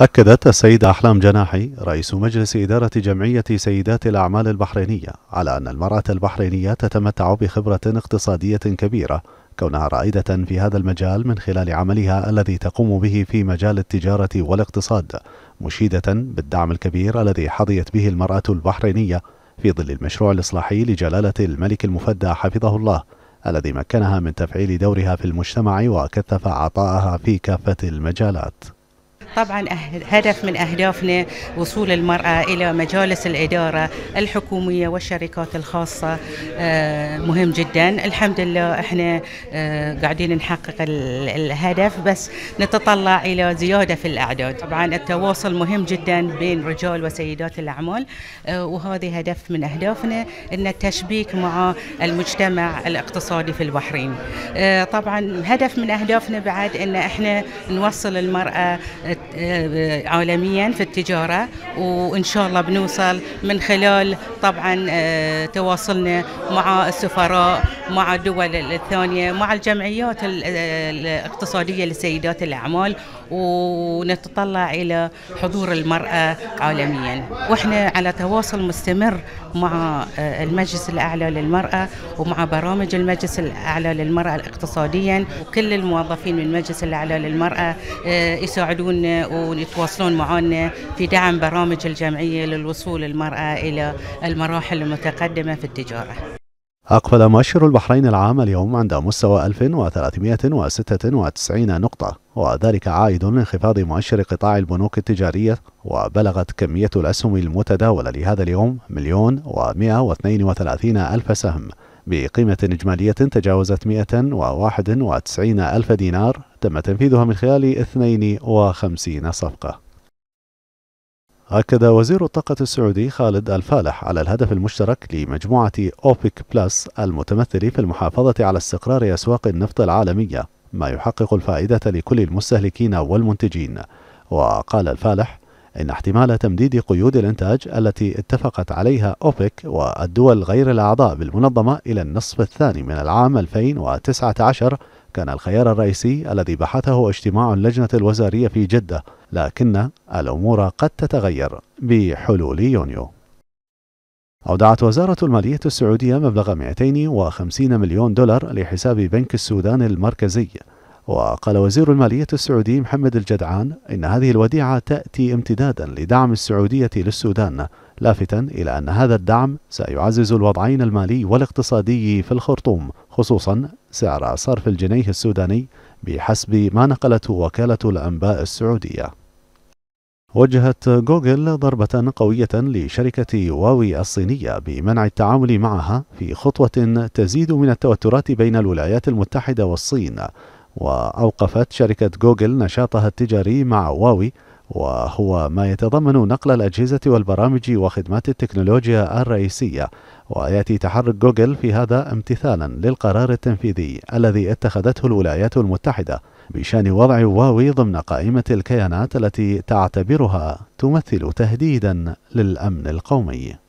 أكدت السيدة أحلام جناحي رئيس مجلس إدارة جمعية سيدات الأعمال البحرينية على أن المرأة البحرينية تتمتع بخبرة اقتصادية كبيرة كونها رائدة في هذا المجال من خلال عملها الذي تقوم به في مجال التجارة والاقتصاد مشيدة بالدعم الكبير الذي حظيت به المرأة البحرينية في ظل المشروع الإصلاحي لجلالة الملك المفدى حفظه الله الذي مكنها من تفعيل دورها في المجتمع وكثف عطاءها في كافة المجالات طبعا أه- هدف من أهدافنا وصول المرأة إلى مجالس الإدارة الحكومية والشركات الخاصة آه، مهم جدا الحمد لله إحنا آه، قاعدين نحقق الهدف بس نتطلع إلى زيادة في الأعداد طبعا التواصل مهم جدا بين رجال وسيدات الأعمال وهذا هدف من أهدافنا أن التشبيك مع المجتمع الاقتصادي في البحرين طبعا هدف من أهدافنا بعد أن إحنا نوصل المرأة آه، عالميا في التجارة وإن شاء الله بنوصل من خلال طبعا آه، تواصلنا مع السفراء مع الدول الثانية مع الجمعيات آه، الاقتصادية لسيدات الأعمال ونتطلع إلى حضور المرأة عالميا وإحنا على تواصل مستمر مع المجلس الأعلى للمرأة ومع برامج المجلس الأعلى للمرأة اقتصاديا وكل الموظفين من المجلس الأعلى للمرأة يساعدون ويتواصلون معنا في دعم برامج الجمعية للوصول المرأة إلى المراحل المتقدمة في التجارة أقبل مؤشر البحرين العام اليوم عند مستوى 1396 نقطة وذلك عائد لانخفاض مؤشر قطاع البنوك التجارية وبلغت كمية الأسهم المتداولة لهذا اليوم مليون واثنين وثلاثين ألف سهم بقيمة إجمالية تجاوزت 191 ألف دينار تم تنفيذها من خلال 52 صفقة أكد وزير الطاقة السعودي خالد الفالح على الهدف المشترك لمجموعة أوبيك بلس المتمثل في المحافظة على استقرار أسواق النفط العالمية ما يحقق الفائدة لكل المستهلكين والمنتجين وقال الفالح إن احتمال تمديد قيود الإنتاج التي اتفقت عليها أوبك والدول غير الأعضاء بالمنظمة إلى النصف الثاني من العام 2019 كان الخيار الرئيسي الذي بحثه اجتماع اللجنة الوزارية في جدة لكن الأمور قد تتغير بحلول يونيو أودعت وزارة المالية السعودية مبلغ 250 مليون دولار لحساب بنك السودان المركزي وقال وزير المالية السعودي محمد الجدعان إن هذه الوديعة تأتي امتدادا لدعم السعودية للسودان لافتا إلى أن هذا الدعم سيعزز الوضعين المالي والاقتصادي في الخرطوم خصوصا سعر صرف الجنيه السوداني بحسب ما نقلته وكالة الأنباء السعودية وجهت جوجل ضربة قوية لشركة واوي الصينية بمنع التعامل معها في خطوة تزيد من التوترات بين الولايات المتحدة والصين وأوقفت شركة جوجل نشاطها التجاري مع هواوي وهو ما يتضمن نقل الأجهزة والبرامج وخدمات التكنولوجيا الرئيسية ويأتي تحرك جوجل في هذا امتثالا للقرار التنفيذي الذي اتخذته الولايات المتحدة بشأن وضع هواوي ضمن قائمة الكيانات التي تعتبرها تمثل تهديدا للأمن القومي